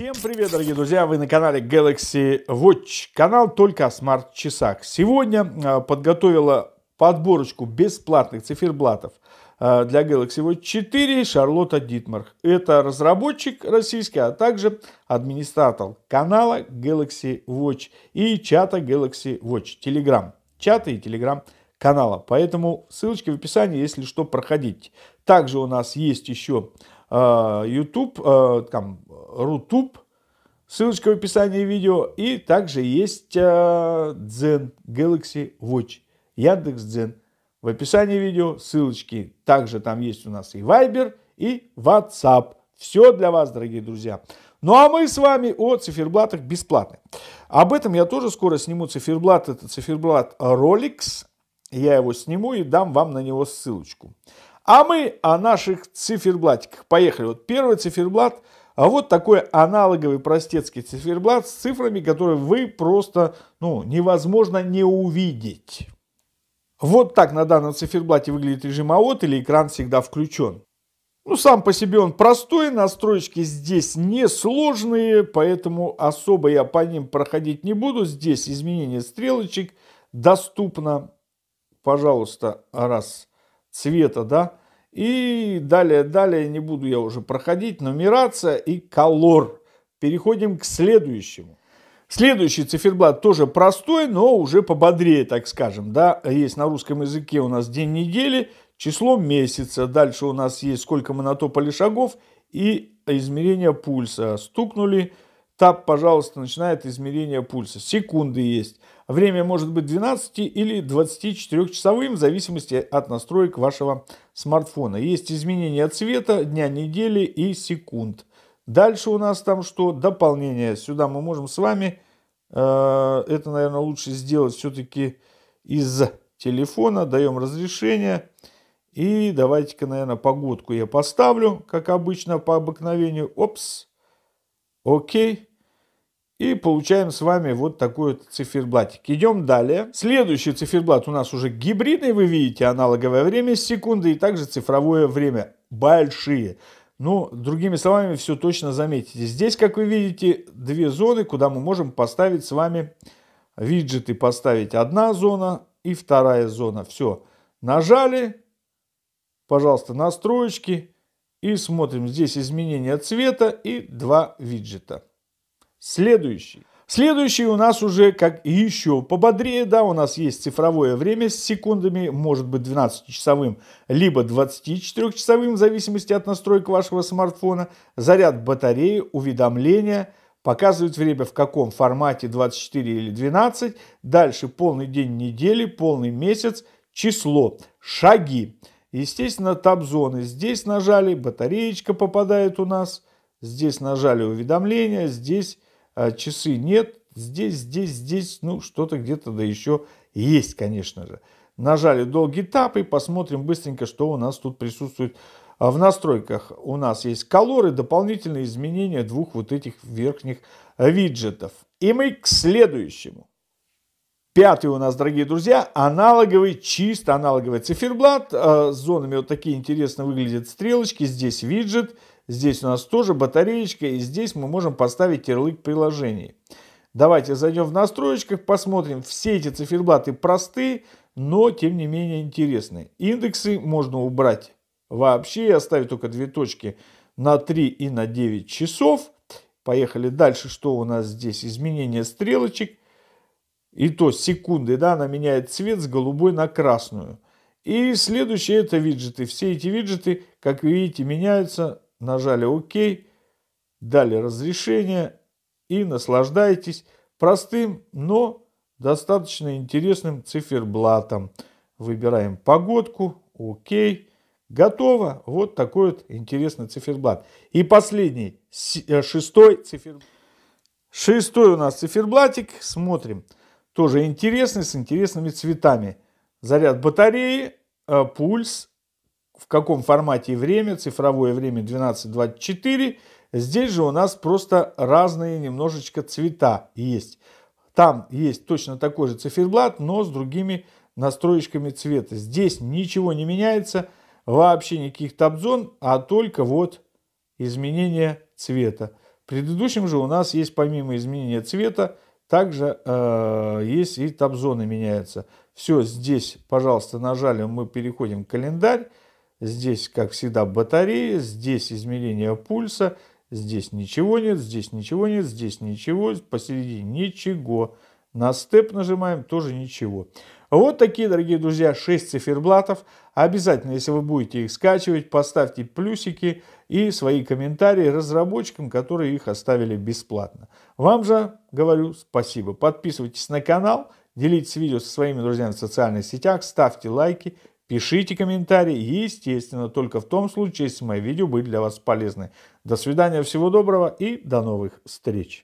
Всем привет, дорогие друзья! Вы на канале Galaxy Watch. Канал только о смарт-часах. Сегодня а, подготовила подборочку бесплатных циферблатов а, для Galaxy Watch 4 Шарлотта Дитмарх. Это разработчик российский, а также администратор канала Galaxy Watch и чата Galaxy Watch, Telegram, чата и Telegram канала. Поэтому ссылочки в описании, если что, проходите. Также у нас есть еще а, YouTube, там Рутуб, ссылочка в описании видео, и также есть Zen э, Galaxy Watch, Яндекс Дзен. В описании видео ссылочки. Также там есть у нас и Viber, и WhatsApp. Все для вас, дорогие друзья. Ну а мы с вами о циферблатах бесплатных. Об этом я тоже скоро сниму циферблат. Это циферблат Rolex. Я его сниму и дам вам на него ссылочку. А мы о наших циферблатиках. Поехали. Вот первый циферблат – а вот такой аналоговый простецкий циферблат с цифрами, которые вы просто ну, невозможно не увидеть. Вот так на данном циферблате выглядит режим АОТ или экран всегда включен. Ну, сам по себе он простой, настройки здесь несложные, поэтому особо я по ним проходить не буду. Здесь изменение стрелочек доступно. Пожалуйста, раз цвета, да, и далее, далее не буду я уже проходить. Нумерация и колор. Переходим к следующему. Следующий циферблат тоже простой, но уже пободрее, так скажем. Да? Есть на русском языке у нас день недели, число месяца. Дальше у нас есть сколько мы натопали шагов и измерение пульса. Стукнули, Тап, пожалуйста, начинает измерение пульса. Секунды есть. Время может быть 12 или 24-часовым, в зависимости от настроек вашего смартфона. Есть изменения цвета, дня недели и секунд. Дальше у нас там что? Дополнение. Сюда мы можем с вами... Э, это, наверное, лучше сделать все-таки из телефона. Даем разрешение. И давайте-ка, наверное, погодку я поставлю, как обычно, по обыкновению. Опс. Окей. И получаем с вами вот такой вот циферблатик. Идем далее. Следующий циферблат у нас уже гибридный. Вы видите аналоговое время с секунды и также цифровое время. Большие. Ну, другими словами, все точно заметите. Здесь, как вы видите, две зоны, куда мы можем поставить с вами виджеты. Поставить одна зона и вторая зона. Все. Нажали. Пожалуйста, настроечки. И смотрим здесь изменение цвета и два виджета. Следующий. Следующий у нас уже как еще пободрее, да, у нас есть цифровое время с секундами, может быть 12-часовым, либо 24-часовым, в зависимости от настроек вашего смартфона. Заряд батареи, уведомления, показывает время в каком формате 24 или 12, дальше полный день недели, полный месяц, число, шаги. Естественно, таб-зоны. Здесь нажали, батареечка попадает у нас, здесь нажали уведомления, здесь а, часы нет, здесь, здесь, здесь, ну, что-то где-то да еще есть, конечно же. Нажали долгий тап и посмотрим быстренько, что у нас тут присутствует. А, в настройках у нас есть колоры, дополнительные изменения двух вот этих верхних а, виджетов. И мы к следующему. Пятый у нас, дорогие друзья, аналоговый, чисто аналоговый циферблат. С зонами вот такие интересно выглядят стрелочки. Здесь виджет, Здесь у нас тоже батареечка, и здесь мы можем поставить ярлык приложений. Давайте зайдем в настройках, посмотрим. Все эти циферблаты просты, но тем не менее интересны. Индексы можно убрать вообще и оставить только две точки на 3 и на 9 часов. Поехали дальше. Что у нас здесь? Изменение стрелочек. И то секунды, да, она меняет цвет с голубой на красную. И следующее это виджеты. Все эти виджеты, как вы видите, меняются нажали ОК, дали разрешение и наслаждайтесь простым, но достаточно интересным циферблатом. Выбираем погодку, ОК, готово. Вот такой вот интересный циферблат. И последний, э, шестой циферблат. Шестой у нас циферблатик, смотрим. Тоже интересный, с интересными цветами. Заряд батареи, э, пульс, в каком формате время, цифровое время 12.24. Здесь же у нас просто разные немножечко цвета есть. Там есть точно такой же циферблат, но с другими настроечками цвета. Здесь ничего не меняется, вообще никаких табзон, а только вот изменение цвета. В предыдущем же у нас есть помимо изменения цвета, также э, есть и табзоны меняются. Все, здесь, пожалуйста, нажали, мы переходим в календарь. Здесь, как всегда, батарея, здесь измерение пульса, здесь ничего нет, здесь ничего нет, здесь ничего, посередине ничего. На степ нажимаем, тоже ничего. Вот такие, дорогие друзья, 6 циферблатов. Обязательно, если вы будете их скачивать, поставьте плюсики и свои комментарии разработчикам, которые их оставили бесплатно. Вам же говорю спасибо. Подписывайтесь на канал, делитесь видео со своими друзьями в социальных сетях, ставьте лайки, Пишите комментарии, естественно, только в том случае, если мои видео были для вас полезны. До свидания, всего доброго и до новых встреч.